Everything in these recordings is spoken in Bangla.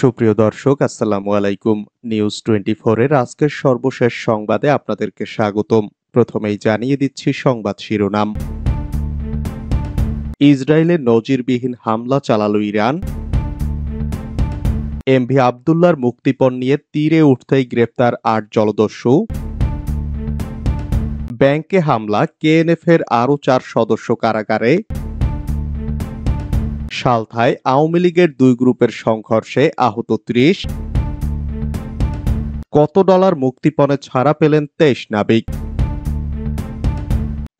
সুপ্রিয় দর্শক আসসালামু আলাইকুম নিউজ টোয়েন্টি এর আজকের সর্বশেষ সংবাদে আপনাদেরকে স্বাগতম প্রথমেই জানিয়ে দিচ্ছি সংবাদ শিরোনাম ইসরায়েলে নজিরবিহীন হামলা চালাল ইরান এম ভি আবদুল্লার মুক্তিপণ নিয়ে তীরে উঠতেই গ্রেপ্তার আট জলদস্যু ব্যাংকে হামলা কেএনএফ এর আরও চার সদস্য কারাগারে সালথায় আওয়ামী লীগের দুই গ্রুপের সংঘর্ষে আহত ত্রিশ কত ডলার মুক্তিপণে ছাড়া পেলেন তেইশ নাবিক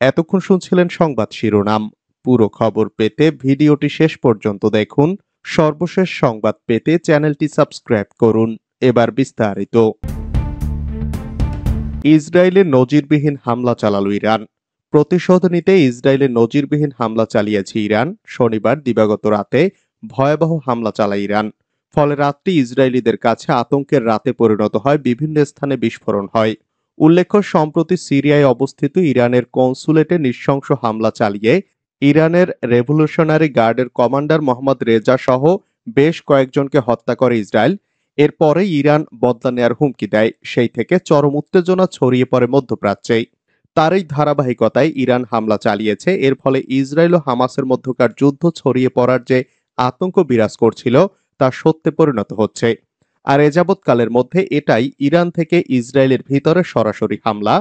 এতক্ষণ শুনছিলেন সংবাদ শিরোনাম পুরো খবর পেতে ভিডিওটি শেষ পর্যন্ত দেখুন সর্বশেষ সংবাদ পেতে চ্যানেলটি সাবস্ক্রাইব করুন এবার বিস্তারিত ইসরায়েলে নজিরবিহীন হামলা চালালো ইরান প্রতিশোধ নিতে ইসরায়েলে নজিরবিহীন হামলা চালিয়েছে ইরান শনিবার দিবাগত রাতে ভয়াবহ হামলা চালায় ইরান ফলে রাতটি ইসরায়েলিদের কাছে আতঙ্কের রাতে পরিণত হয় বিভিন্ন স্থানে বিস্ফোরণ হয় উল্লেখ্য সম্প্রতি সিরিয়ায় অবস্থিত ইরানের কনসুলেটে নৃশংস হামলা চালিয়ে ইরানের রেভলিউশনারি গার্ডের কমান্ডার মোহাম্মদ রেজা সহ বেশ কয়েকজনকে হত্যা করে ইসরায়েল এরপরে ইরান বদলা নেয়ার হুমকি দেয় সেই থেকে চরম উত্তেজনা ছড়িয়ে পড়ে মধ্যপ্রাচ্যেই তারই ধারাবাহিকতায় ইরান হামলা চালিয়েছে এর ফলে ইসরায়েল ও হামাসের মধ্যকার যুদ্ধ ছড়িয়ে পড়ার যে আতঙ্ক বিরাজ করছিল তা সত্যে পরিণত হচ্ছে আর এজাবৎকালের মধ্যে এটাই ইরান থেকে ইসরায়েলের ভিতরে সরাসরি হামলা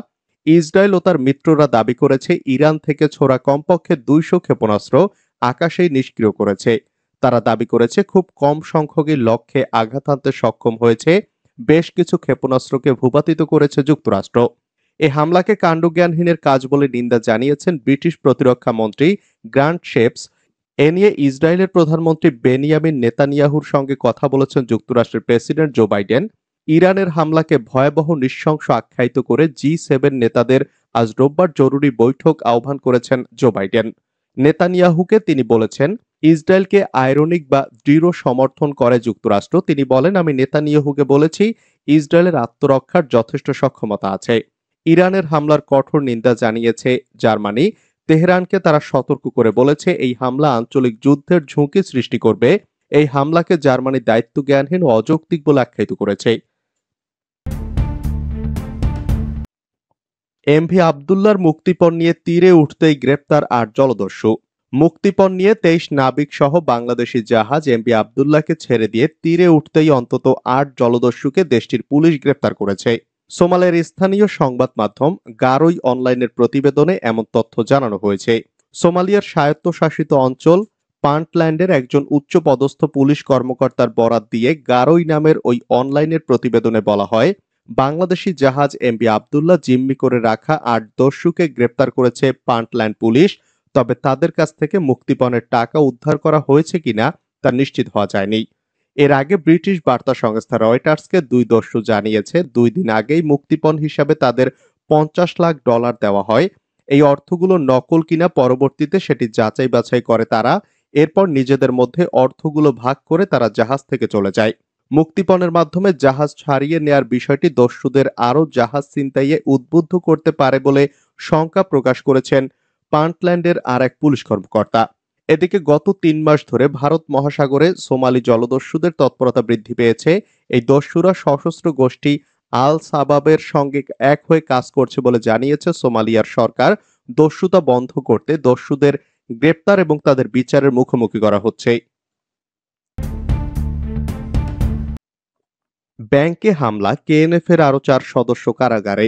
ইসরায়েল ও তার মিত্ররা দাবি করেছে ইরান থেকে ছোড়া কমপক্ষে দুইশো ক্ষেপণাস্ত্র আকাশেই নিষ্ক্রিয় করেছে তারা দাবি করেছে খুব কম সংখ্যক লক্ষ্যে আঘাত আনতে সক্ষম হয়েছে বেশ কিছু ক্ষেপণাস্ত্রকে ভূপাতিত করেছে যুক্তরাষ্ট্র এ হামলাকে কাণ্ডজ্ঞানহীনের কাজ বলে নিন্দা জানিয়েছেন ব্রিটিশ প্রতিরক্ষা মন্ত্রী গ্রান্ট শেপস এ নিয়ে ইসরায়েলের প্রধানমন্ত্রী বেনিয়ামিন নেতানিয়াহুর সঙ্গে কথা বলেছেন যুক্তরাষ্ট্রের প্রেসিডেন্ট জো বাইডেন ইরানের হামলাকে ভয়াবহ নৃশংস আখ্যায়িত করে জি সেভেন নেতাদের আজ রোববার জরুরি বৈঠক আহ্বান করেছেন জো বাইডেন নেতানিয়াহুকে তিনি বলেছেন ইসরায়েলকে আয়রনিক বা দৃঢ় সমর্থন করে যুক্তরাষ্ট্র তিনি বলেন আমি নেতানিয়াহুকে বলেছি ইসরায়েলের আত্মরক্ষার যথেষ্ট সক্ষমতা আছে ইরানের হামলার কঠোর নিন্দা জানিয়েছে জার্মানি তেহরানকে তারা সতর্ক করে বলেছে এই হামলা আঞ্চলিক যুদ্ধের ঝুঁকি সৃষ্টি করবে এই হামলাকে জার্মানি দায়িত্ব জ্ঞানহীন অযৌক্তিক বলে আখ্যায়িত করেছে এমভি আবদুল্লার মুক্তিপণ নিয়ে তীরে উঠতেই গ্রেপ্তার আট জলদস্যু মুক্তিপণ নিয়ে তেইশ নাবিক সহ বাংলাদেশি জাহাজ এমভি আবদুল্লাহকে ছেড়ে দিয়ে তীরে উঠতেই অন্তত আট জলদস্যুকে দেশটির পুলিশ গ্রেপ্তার করেছে সোমালের স্থানীয় সংবাদ মাধ্যম গারোই অনলাইনের প্রতিবেদনে এমন তথ্য জানানো হয়েছে সোমালিয়ার স্বায়ত্তশাসিত অঞ্চল পান্টল্যান্ডের একজন উচ্চপদস্থ পুলিশ কর্মকর্তার বরাত দিয়ে গারোই নামের ওই অনলাইনের প্রতিবেদনে বলা হয় বাংলাদেশি জাহাজ এমবি আবদুল্লাহ জিম্মি করে রাখা আট দস্যুকে গ্রেপ্তার করেছে পান্টল্যান্ড পুলিশ তবে তাদের কাছ থেকে মুক্তিপণের টাকা উদ্ধার করা হয়েছে কিনা তা নিশ্চিত হওয়া যায়নি এর আগে ব্রিটিশ বার্তা সংস্থা রয়টার্সকে দুই দস্যু জানিয়েছে দুই দিন আগেই মুক্তিপণ হিসাবে তাদের পঞ্চাশ লাখ ডলার দেওয়া হয় এই অর্থগুলো নকল কিনা পরবর্তীতে সেটি যাচাই বাছাই করে তারা এরপর নিজেদের মধ্যে অর্থগুলো ভাগ করে তারা জাহাজ থেকে চলে যায় মুক্তিপণের মাধ্যমে জাহাজ ছাড়িয়ে নেয়ার বিষয়টি দস্যুদের আরও জাহাজ ছিনতাইয়ে উদ্বুদ্ধ করতে পারে বলে শঙ্কা প্রকাশ করেছেন পান্টল্যান্ডের আর এক পুলিশ কর্মকর্তা এদিকে গত তিন মাস ধরে ভারত মহাসাগরে সোমালি জলদস্যুদের তৎপরতা বৃদ্ধি পেয়েছে এই দস্যুরা সশস্ত্র গোষ্ঠী আল সাবাবের সঙ্গে এক হয়ে কাজ করছে বলে জানিয়েছে সোমালিয়ার সরকার দস্যুতা বন্ধ করতে দস্যুদের গ্রেপ্তার এবং তাদের বিচারের মুখোমুখি করা হচ্ছে ব্যাংকে হামলা কেএনএফ এর আরো চার সদস্য কারাগারে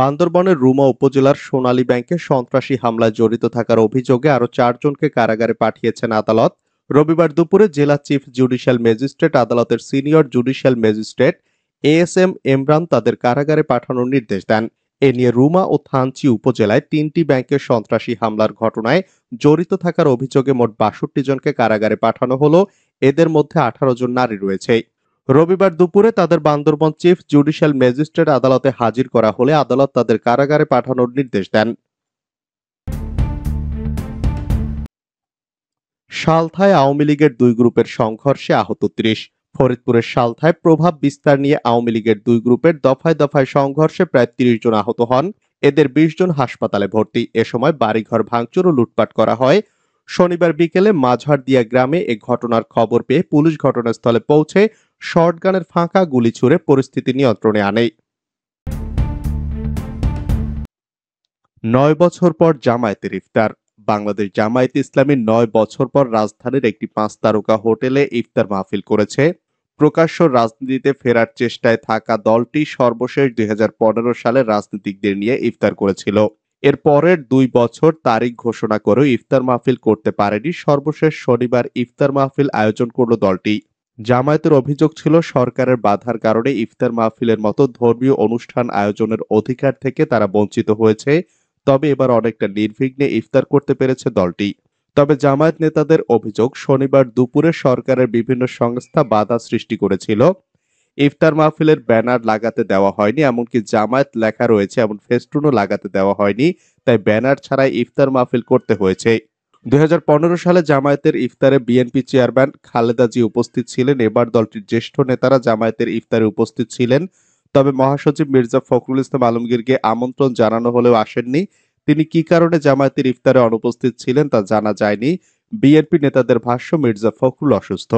বান্দরবনের রুমা উপজেলার সোনালী ব্যাংকে সন্ত্রাসী হামলায় জড়িত থাকার অভিযোগে আরও চারজনকে কারাগারে পাঠিয়েছেন আদালত রবিবার দুপুরে জেলা চিফ জুডিশিয়াল ম্যাজিস্ট্রেট আদালতের senior judicial magistrate A S M Emran তাদের কারাগারে পাঠানোর নির্দেশ দেন এ নিয়ে রুমা ও থানচি উপজেলায় তিনটি ব্যাংকে সন্ত্রাসী হামলার ঘটনায় জড়িত থাকার অভিযোগে মোট বাষট্টি জনকে কারাগারে পাঠানো হলো এদের মধ্যে আঠারো জন নারী রয়েছে রবিবার দুপুরে তাদের বান্দরবন চিফ জুডিশিয়াল ম্যাজিস্ট্রেট আদালতে হাজির করা হলে আদালত তাদের কারাগারে পাঠানোর নির্দেশ দেন সালথায় আওয়ামী লীগের দুই গ্রুপের সংঘর্ষে আহত ত্রিশ ফরিদপুরের সালথায় প্রভাব বিস্তার নিয়ে আওয়ামী লীগের দুই গ্রুপের দফায় দফায় সংঘর্ষে প্রায় তিরিশ জন আহত হন এদের বিশ জন হাসপাতালে ভর্তি এ সময় বাড়িঘর ভাঙচুর ও লুটপাট করা হয় শনিবার বিকেলে মাঝারদিয়া গ্রামে এ ঘটনার খবর পেয়ে পুলিশ ঘটনাস্থলে পৌঁছে শর্টগানের ফাঁকা গুলি ছুড়ে পরিস্থিতি নিয়ন্ত্রণে আনে নয় বছর পর জামায়াতের ইফতার বাংলাদেশ জামায়াত ইসলামী নয় বছর পর রাজধানীর একটি পাঁচ তারকা হোটেলে ইফতার মাহফিল করেছে প্রকাশ্য রাজনীতিতে ফেরার চেষ্টায় থাকা দলটি সর্বশেষ দুই সালে রাজনীতিকদের নিয়ে ইফতার করেছিল এর পরের দুই বছর তারিখ ঘোষণা করেও ইফতার মাহফিল করতে পারেনি সর্বশেষ শনিবার ইফতার মাহফিল আয়োজন করল দলটি জামায়াতের অভিযোগ ছিল সরকারের বাধার কারণে ইফতার মাহফিলের মতো ধর্মীয় অনুষ্ঠান আয়োজনের অধিকার থেকে তারা বঞ্চিত হয়েছে তবে এবার অনেকটা নির্বিঘ্নে ইফতার করতে পেরেছে দলটি তবে জামায়াত নেতাদের অভিযোগ শনিবার দুপুরে সরকারের বিভিন্ন সংস্থা বাধা সৃষ্টি করেছিল ইফতার মাহফিলের ব্যানার লাগাতে দেওয়া হয়নি এমনকি জামায়াত লেখা রয়েছে এমন ফেস্টুনও লাগাতে দেওয়া হয়নি তাই ব্যানার ছাড়াই ইফতার মাহফিল করতে হয়েছে দুই সালে জামায়াতের ইফতারে বিএনপি চেয়ারম্যান খালেদা জি উপস্থিত ছিলেন এবার দলটির জ্যেষ্ঠ নেতারা জামায়াতের ইফতারে উপস্থিত ছিলেন তবে মহাসচিব মির্জা ফখরুল ইসলাম আলমগীরকে আমন্ত্রণ জানানো হলেও আসেননি তিনি কি কারণে জামায়াতের ইফতারে অনুপস্থিত ছিলেন তা জানা যায়নি বিএনপি নেতাদের ভাষ্য মির্জা ফখরুল অসুস্থ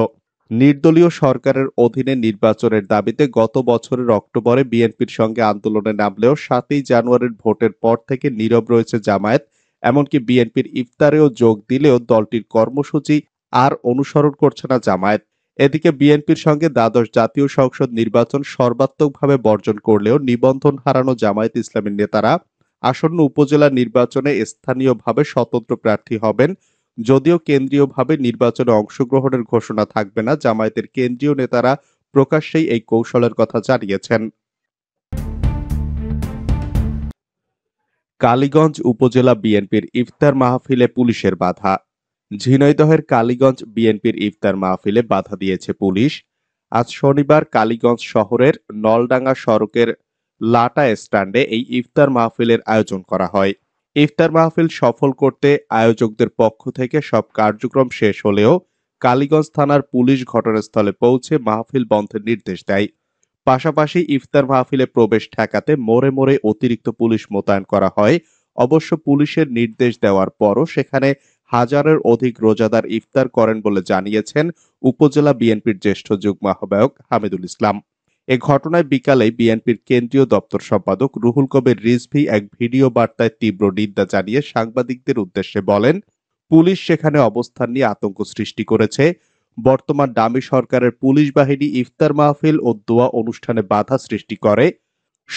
নির্দলীয় সরকারের অধীনে নির্বাচনের দাবিতে গত বছরের অক্টোবরে বিএনপির সঙ্গে আন্দোলনে নামলেও সাতই জানুয়ারির ভোটের পর থেকে নীরব রয়েছে জামায়াত এমনকি বিএনপির ইফতারেও যোগ দিলেও দলটির কর্মসূচি আর অনুসরণ করছে না জামায়াত এদিকে বিএনপির সঙ্গে দ্বাদশ জাতীয় সংসদ নির্বাচন সর্বাত্মকভাবে বর্জন করলেও নিবন্ধন হারানো জামায়াত ইসলামীর নেতারা আসন্ন উপজেলা নির্বাচনে স্থানীয়ভাবে স্বতন্ত্র প্রার্থী হবেন যদিও কেন্দ্রীয়ভাবে নির্বাচনে অংশগ্রহণের ঘোষণা থাকবে না জামায়াতের কেন্দ্রীয় নেতারা প্রকাশ্যেই এই কৌশলের কথা জানিয়েছেন কালীগঞ্জ উপজেলা বিএনপির ইফতার মাহফিলে পুলিশের বাধা ঝিনাইদহের কালীগঞ্জ বিএনপির ইফতার মাহফিলে বাধা দিয়েছে পুলিশ আজ শনিবার কালীগঞ্জ শহরের নলডাঙ্গা সড়কের লাটা স্ট্যান্ডে এই ইফতার মাহফিলের আয়োজন করা হয় ইফতার মাহফিল সফল করতে আয়োজকদের পক্ষ থেকে সব কার্যক্রম শেষ হলেও কালীগঞ্জ থানার পুলিশ ঘটনাস্থলে পৌঁছে মাহফিল বন্ধের নির্দেশ দেয় পাশাপাশি ইফতার মাহফিলে প্রবেশ ঠেকাতে মোড়ে মোড়ে অতিরিক্ত পুলিশ মোতায়েন করা হয় অবশ্য পুলিশের নির্দেশ দেওয়ার পরও সেখানে হাজারের অধিক রোজাদার ইফতার করেন বলে জানিয়েছেন উপজেলা বিএনপির জ্যেষ্ঠ যুগ্ম আহ্বায়ক হামিদুল ইসলাম এ ঘটনায় বিকালে বিএনপির কেন্দ্রীয় দপ্তর সম্পাদক রুহুল কবির রিজভি এক ভিডিও বার্তায় তীব্র নিন্দা জানিয়ে সাংবাদিকদের উদ্দেশ্যে বলেন পুলিশ সেখানে অবস্থান নিয়ে আতঙ্ক সৃষ্টি করেছে বর্তমান ডামি সরকারের পুলিশ বাহিনী ইফতার মাহফিল ও দোয়া অনুষ্ঠানে বাধা সৃষ্টি করে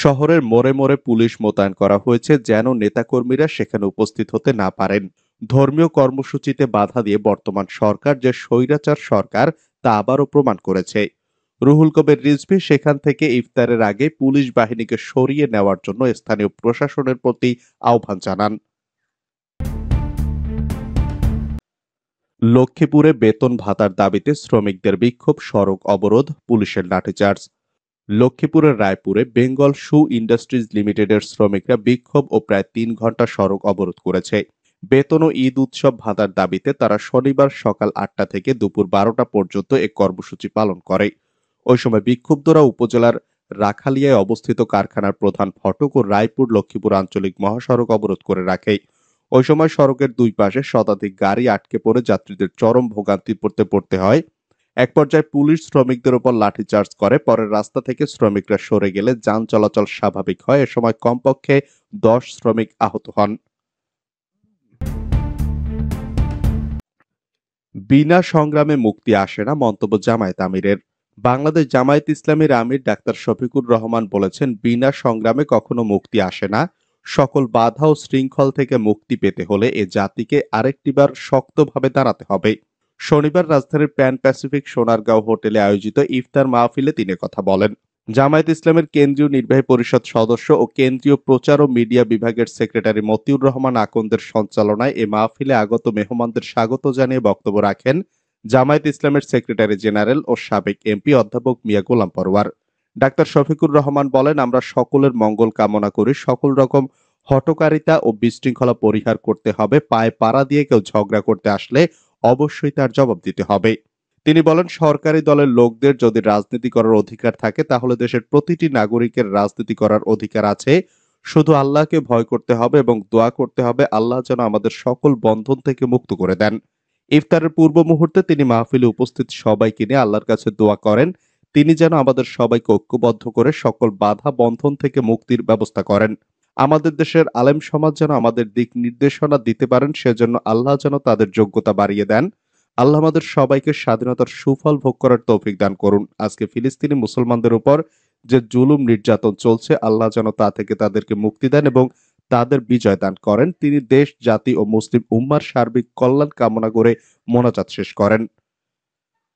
শহরের মোড়ে মোড়ে পুলিশ মোতায়েন করা হয়েছে যেন নেতাকর্মীরা সেখানে উপস্থিত হতে না পারেন ধর্মীয় কর্মসূচিতে বাধা দিয়ে বর্তমান সরকার যে স্বৈরাচার সরকার তা আবারও প্রমাণ করেছে রুহুল কবির রিজভি সেখান থেকে ইফতারের আগে পুলিশ বাহিনীকে সরিয়ে নেওয়ার জন্য স্থানীয় প্রশাসনের প্রতি আহ্বান জানান লক্ষ্মীপুরে বেতন ভাতার দাবিতে শ্রমিকদের বিক্ষোভ সড়ক অবরোধ পুলিশের লাঠিচার্জ লক্ষ্মীপুরের রায়পুরে বেঙ্গল শু ইন্ডাস্ট্রিজ লিমিটেডের শ্রমিকরা বিক্ষোভ ও প্রায় তিন ঘন্টা সড়ক অবরোধ করেছে বেতন ও ঈদ উৎসব ভাতার দাবিতে তারা শনিবার সকাল আটটা থেকে দুপুর বারোটা পর্যন্ত এ কর্মসূচি পালন করে ওই সময় বিক্ষুব্ধরা উপজেলার রাখালিয়ায় অবস্থিত কারখানার প্রধান ফটক ও রায়পুর লক্ষ্মীপুর আঞ্চলিক মহাসড়ক অবরোধ করে রাখে ওই সময় সড়কের দুই পাশে শতাধিক গাড়ি আটকে পড়ে যাত্রীদের চরম ভোগান্তি পড়তে পড়তে হয় এক পর্যায়ে পুলিশ শ্রমিকদের উপর লাঠিচার্জ করে পরে রাস্তা থেকে শ্রমিকরা সরে গেলে যান চলাচল স্বাভাবিক হয় এ সময় কমপক্ষে দশ শ্রমিক আহত হন বিনা সংগ্রামে মুক্তি আসে না মন্তব্য জামায়াত আমিরের বাংলাদেশ জামায়াত ইসলামের আমির ডাক্তার শফিকুর রহমান বলেছেন বিনা সংগ্রামে কখনো মুক্তি আসে না সকল বাধা ও শৃঙ্খল থেকে মুক্তি পেতে হলে এ জাতিকে আরেকটিবার শক্তভাবে দাঁড়াতে হবে শনিবার রাজধানীর প্যান প্যাসিফিক সোনারগাঁও হোটেলে আয়োজিত ইফতার মাহফিলে তিনি কথা বলেন জামায়াত ইসলামের কেন্দ্রীয় নির্বাহী পরিষদ সদস্য ও কেন্দ্রীয় প্রচার ও মিডিয়া বিভাগের সেক্রেটারি মতিউর রহমান আকন্দের সঞ্চালনায় এ মাহফিলে আগত মেহমানদের স্বাগত জানিয়ে বক্তব্য রাখেন জামায়াত ইসলামের সেক্রেটারি জেনারেল ও সাবেক এমপি অধ্যাপক মিয়া গোলাম পরওয়ার ডাক্তার শফিকুর রহমান বলেন আমরা সকলের মঙ্গল কামনা করি সকল রকম হটকারিতা ও বিশৃঙ্খলা পরিহার করতে হবে পায়ে পাড়া দিয়ে কেউ ঝগড়া করতে আসলে অবশ্যই তার জবাব দিতে হবে তিনি বলেন সরকারি দলের লোকদের যদি রাজনীতি করার অধিকার থাকে তাহলে দেশের প্রতিটি নাগরিকের রাজনীতি করার অধিকার আছে শুধু আল্লাহকে ভয় করতে হবে এবং দোয়া করতে হবে আল্লাহ যেন আমাদের সকল বন্ধন থেকে মুক্ত করে দেন ইফতারের পূর্ব মুহূর্তে তিনি মাহফিলে উপস্থিত সবাইকে নিয়ে আল্লাহর কাছে দোয়া করেন তিনি যেন আমাদের সবাইকে ঐক্যবদ্ধ করে সকল বাধা বন্ধন থেকে মুক্তির ব্যবস্থা করেন আমাদের দেশের আলেম সমাজ যেন আমাদের দিক নির্দেশনা দিতে পারেন সেজন্য আল্লাহ যেন তাদের যোগ্যতা বাড়িয়ে দেন আল্লাহ আমাদের সবাইকে স্বাধীনতার সুফল ভোগ করার তৌফিক দান করুন আজকে ফিলিস্তিনি মুসলমানদের উপর যে জুলুম নির্যাতন চলছে আল্লাহ যেন তা থেকে তাদেরকে মুক্তি দেন এবং তাদের বিজয় দান করেন তিনি দেশ জাতি ও মুসলিম উম্মার সার্বিক কল্যাণ কামনা করে মোনাজাত শেষ করেন